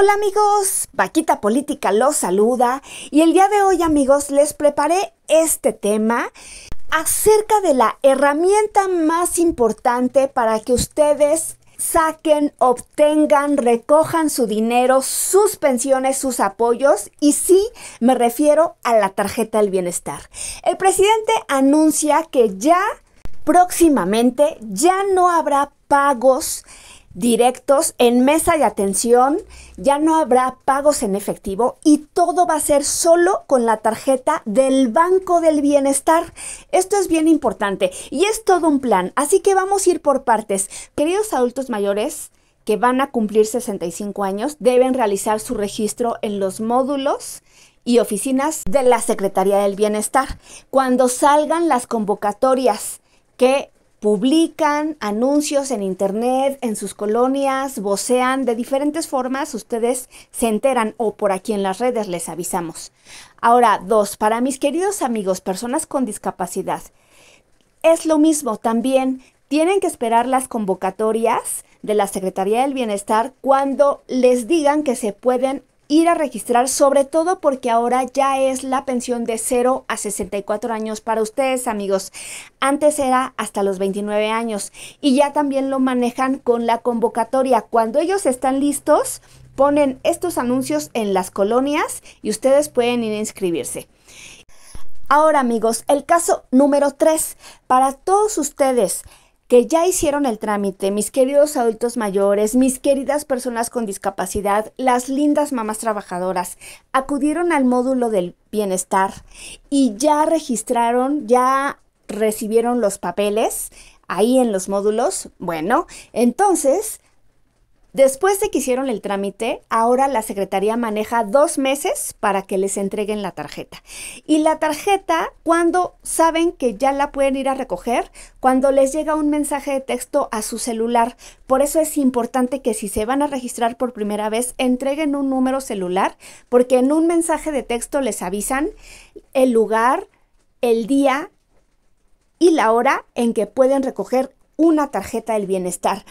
Hola amigos, Vaquita Política los saluda y el día de hoy amigos les preparé este tema acerca de la herramienta más importante para que ustedes saquen, obtengan, recojan su dinero, sus pensiones, sus apoyos y sí me refiero a la tarjeta del bienestar. El presidente anuncia que ya próximamente ya no habrá pagos directos en mesa de atención, ya no habrá pagos en efectivo y todo va a ser solo con la tarjeta del Banco del Bienestar. Esto es bien importante y es todo un plan, así que vamos a ir por partes. Queridos adultos mayores que van a cumplir 65 años, deben realizar su registro en los módulos y oficinas de la Secretaría del Bienestar cuando salgan las convocatorias que publican anuncios en internet, en sus colonias, vocean de diferentes formas, ustedes se enteran o por aquí en las redes les avisamos. Ahora, dos, para mis queridos amigos, personas con discapacidad, es lo mismo también, tienen que esperar las convocatorias de la Secretaría del Bienestar cuando les digan que se pueden ir a registrar, sobre todo porque ahora ya es la pensión de 0 a 64 años para ustedes, amigos. Antes era hasta los 29 años y ya también lo manejan con la convocatoria. Cuando ellos están listos, ponen estos anuncios en las colonias y ustedes pueden ir a inscribirse. Ahora, amigos, el caso número 3 para todos ustedes que ya hicieron el trámite, mis queridos adultos mayores, mis queridas personas con discapacidad, las lindas mamás trabajadoras, acudieron al módulo del bienestar y ya registraron, ya recibieron los papeles ahí en los módulos. Bueno, entonces Después de que hicieron el trámite, ahora la Secretaría maneja dos meses para que les entreguen la tarjeta. Y la tarjeta, cuando saben que ya la pueden ir a recoger, cuando les llega un mensaje de texto a su celular. Por eso es importante que si se van a registrar por primera vez, entreguen un número celular, porque en un mensaje de texto les avisan el lugar, el día y la hora en que pueden recoger una tarjeta del bienestar.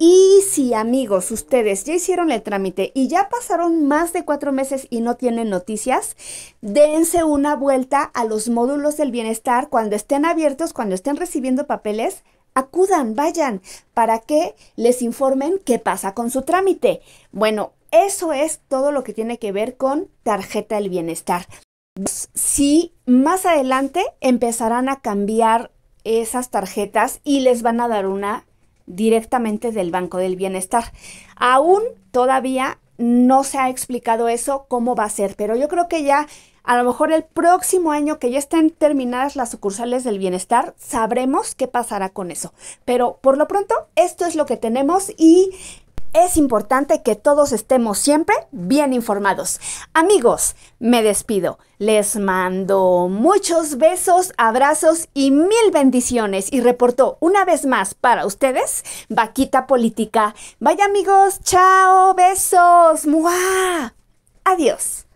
Y si amigos, ustedes ya hicieron el trámite y ya pasaron más de cuatro meses y no tienen noticias, dense una vuelta a los módulos del bienestar cuando estén abiertos, cuando estén recibiendo papeles. Acudan, vayan, para que les informen qué pasa con su trámite. Bueno, eso es todo lo que tiene que ver con tarjeta del bienestar. Si más adelante empezarán a cambiar esas tarjetas y les van a dar una directamente del Banco del Bienestar. Aún todavía no se ha explicado eso, cómo va a ser, pero yo creo que ya a lo mejor el próximo año que ya estén terminadas las sucursales del bienestar, sabremos qué pasará con eso. Pero por lo pronto, esto es lo que tenemos y es importante que todos estemos siempre bien informados. Amigos, me despido. Les mando muchos besos, abrazos y mil bendiciones. Y reportó una vez más para ustedes, Vaquita Política. Vaya amigos, chao, besos, muah. Adiós.